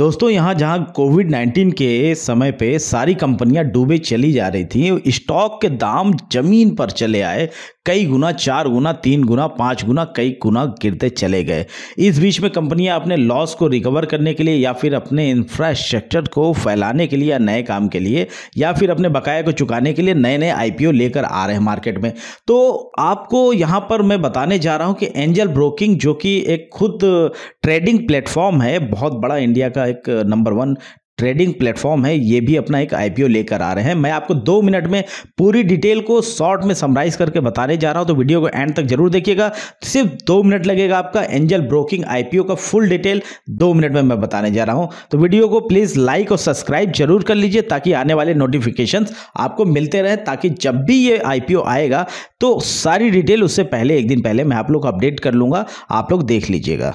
दोस्तों यहाँ जहाँ कोविड 19 के समय पे सारी कंपनियाँ डूबे चली जा रही थी स्टॉक के दाम जमीन पर चले आए कई गुना चार गुना तीन गुना पाँच गुना कई गुना गिरते चले गए इस बीच में कंपनियाँ अपने लॉस को रिकवर करने के लिए या फिर अपने इंफ्रास्ट्रक्चर को फैलाने के लिए या नए काम के लिए या फिर अपने बकाया को चुकाने के लिए नए नए आई लेकर आ रहे हैं मार्केट में तो आपको यहाँ पर मैं बताने जा रहा हूँ कि एंजल ब्रोकिंग जो कि एक खुद ट्रेडिंग प्लेटफॉर्म है बहुत बड़ा इंडिया का एक नंबर वन ट्रेडिंग प्लेटफॉर्म है ये भी अपना एक आईपीओ लेकर आ रहे हैं मैं आपको दो मिनट में पूरी डिटेल को शॉर्ट में समराइज करके बताने जा रहा हूं तो वीडियो को एंड तक जरूर देखिएगा सिर्फ दो मिनट लगेगा आपका एंजल ब्रोकिंग आईपीओ का फुल डिटेल दो मिनट में मैं बताने जा रहा हूं तो वीडियो को प्लीज़ लाइक और सब्सक्राइब जरूर कर लीजिए ताकि आने वाले नोटिफिकेशन आपको मिलते रहे ताकि जब भी ये आई आएगा तो सारी डिटेल उससे पहले एक दिन पहले मैं आप लोग अपडेट कर लूंगा आप लोग देख लीजिएगा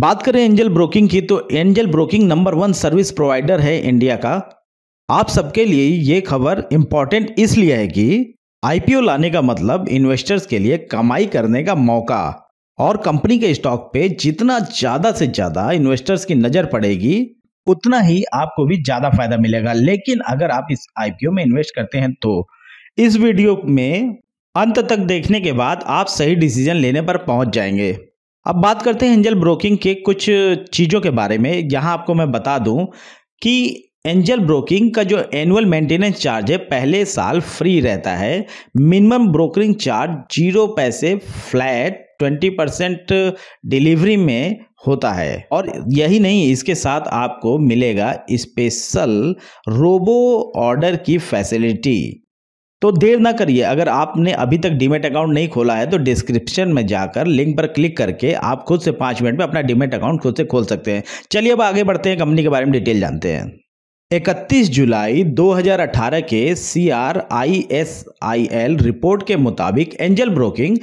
बात करें एंजल ब्रोकिंग की तो Angel Broking number one service provider है इंडिया का आप सबके लिए ये खबर इंपॉर्टेंट इसलिए है कि आईपीओ लाने का मतलब इन्वेस्टर्स के लिए कमाई करने का मौका और कंपनी के स्टॉक पे जितना ज़्यादा से ज़्यादा इन्वेस्टर्स की नज़र पड़ेगी उतना ही आपको भी ज़्यादा फायदा मिलेगा लेकिन अगर आप इस आईपीओ में इन्वेस्ट करते हैं तो इस वीडियो में अंत तक देखने के बाद आप सही डिसीजन लेने पर पहुंच जाएंगे अब बात करते हैं एंजल ब्रोकिंग के कुछ चीज़ों के बारे में यहाँ आपको मैं बता दूँ कि एंजल ब्रोकिंग का जो एनुअल मेंटेनेंस चार्ज है पहले साल फ्री रहता है मिनिमम ब्रोकरिंग चार्ज जीरो पैसे फ्लैट ट्वेंटी परसेंट डिलीवरी में होता है और यही नहीं इसके साथ आपको मिलेगा स्पेशल रोबो ऑर्डर की फैसिलिटी तो देर ना करिए अगर आपने अभी तक डीमेट अकाउंट नहीं खोला है तो डिस्क्रिप्शन में जाकर लिंक पर क्लिक करके आप खुद से पाँच मिनट में अपना डीमेट अकाउंट खुद से खोल सकते हैं चलिए अब आगे बढ़ते हैं कंपनी के बारे में डिटेल जानते हैं 31 जुलाई 2018 के C R I S I L report के मुताबिक Angel Broking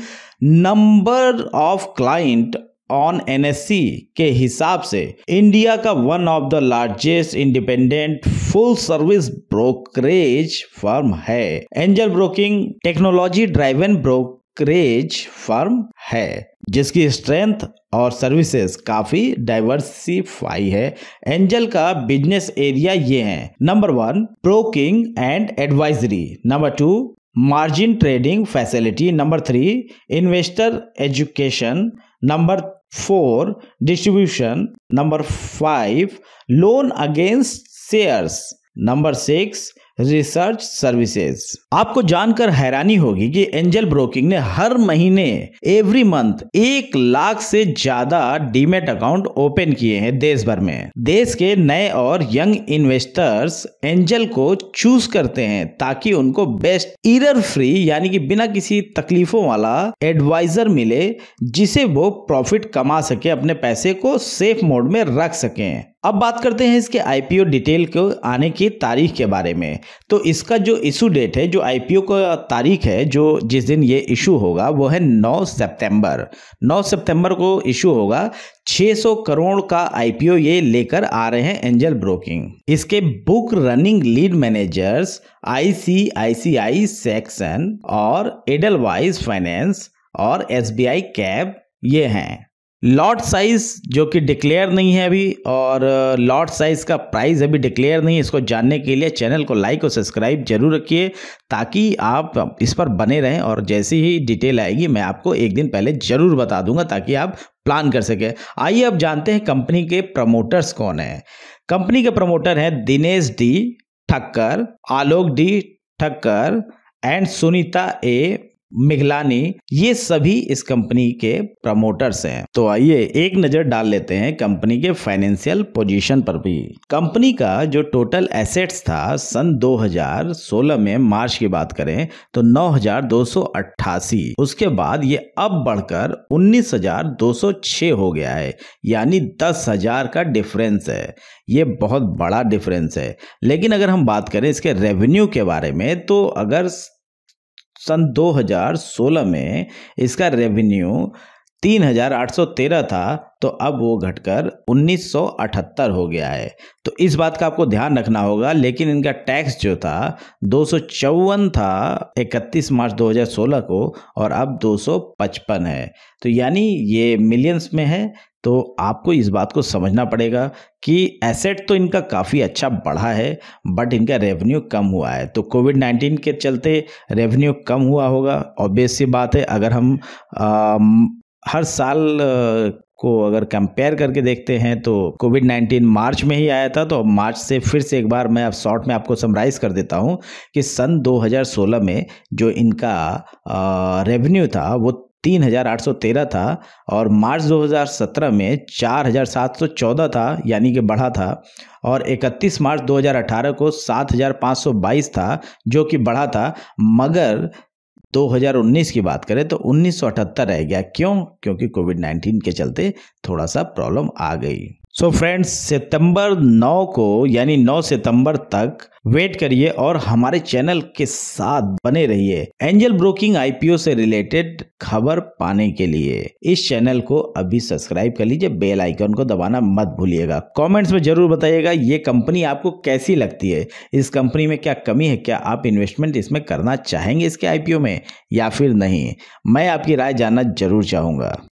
number of client on NSC के हिसाब से इंडिया का one of the largest independent full service brokerage firm है Angel Broking technology driven brokerage firm है जिसकी स्ट्रेंथ और सर्विसेज काफी डाइवर्सिफाई है एंजल का बिजनेस एरिया ये है number one broking and advisory number two margin trading facility number three investor education number 4 distribution number 5 loan against shares number 6 research services आपको जानकर हैरानी होगी कि एंजल ब्रोकिंग ने हर महीने एवरी मंथ एक लाख से ज्यादा डीमेट अकाउंट ओपन किए हैं देश भर में देश के नए और यंग इन्वेस्टर्स एंजल को चूज करते हैं ताकि उनको बेस्ट इरर फ्री यानी कि बिना किसी तकलीफों वाला एडवाइजर मिले जिसे वो प्रॉफिट कमा सके अपने पैसे को सेफ मोड में रख सकें अब बात करते हैं इसके आईपीओ डिटेल को आने की तारीख के बारे में तो इसका जो इशू डेट है जो आईपीओ का तारीख है जो जिस दिन ये इशू होगा वो है 9 सितंबर 9 सितंबर को इशू होगा 600 करोड़ का आईपीओ ये लेकर आ रहे हैं एंजल ब्रोकिंग इसके book running lead managers ICICI section और एडल फाइनेंस और एस कैब ये हैं लॉट साइज़ जो कि डिक्लेयर नहीं है अभी और लॉट uh, साइज़ का प्राइस अभी डिक्लेयर नहीं है इसको जानने के लिए चैनल को लाइक और सब्सक्राइब जरूर रखिए ताकि आप इस पर बने रहें और जैसी ही डिटेल आएगी मैं आपको एक दिन पहले ज़रूर बता दूंगा ताकि आप प्लान कर सके आइए अब जानते हैं कंपनी के प्रमोटर्स कौन हैं कंपनी के प्रमोटर हैं Dinesh D Thakkar Alok D Thakkar and Sunita A Mighlani ये सभी इस कंपनी के प्रमोटर्स हैं तो आइए एक नजर डाल लेते हैं कंपनी के फाइनेंशियल पोजीशन पर भी कंपनी का जो टोटल एसेट्स था सन 2016 में मार्च की बात करें तो 9288 उसके बाद ये अब बढ़कर 19206 हो गया है यानी 10000 का डिफरेंस है ये बहुत बड़ा डिफरेंस है लेकिन अगर हम बात करें इसके रेवेन्यू के बारे में तो अगर सन 2016 में इसका रेवेन्यू 3,813 था तो अब वो घटकर 1978 हो गया है तो इस बात का आपको ध्यान रखना होगा लेकिन इनका टैक्स जो था दो था 31 मार्च 2016 को और अब 255 है तो यानी ये मिलियंस में है तो आपको इस बात को समझना पड़ेगा कि एसेट तो इनका काफ़ी अच्छा बढ़ा है बट इनका रेवेन्यू कम हुआ है तो कोविड नाइन्टीन के चलते रेवेन्यू कम हुआ होगा ऑब्वियस सी बात है अगर हम हर साल को अगर कंपेयर करके देखते हैं तो कोविड 19 मार्च में ही आया था तो मार्च से फिर से एक बार मैं अब शॉर्ट में आपको समराइज़ कर देता हूँ कि सन 2016 में जो इनका रेवेन्यू था वो 3,813 था और मार्च 2017 में 4,714 था यानी कि बढ़ा था और 31 मार्च 2018 को 7,522 था जो कि बढ़ा था मगर 2019 की बात करें तो उन्नीस रह गया क्यों क्योंकि कोविड 19 के चलते थोड़ा सा प्रॉब्लम आ गई सो फ्रेंड्स सितंबर 9 को यानी 9 सितंबर तक वेट करिए और हमारे चैनल के साथ बने रहिए एंजल ब्रोकिंग आईपीओ से रिलेटेड खबर पाने के लिए इस चैनल को अभी सब्सक्राइब कर लीजिए बेल आइकन को दबाना मत भूलिएगा कमेंट्स में जरूर बताइएगा ये कंपनी आपको कैसी लगती है इस कंपनी में क्या कमी है क्या आप इन्वेस्टमेंट इसमें करना चाहेंगे इसके आई में या फिर नहीं मैं आपकी राय जानना जरूर चाहूंगा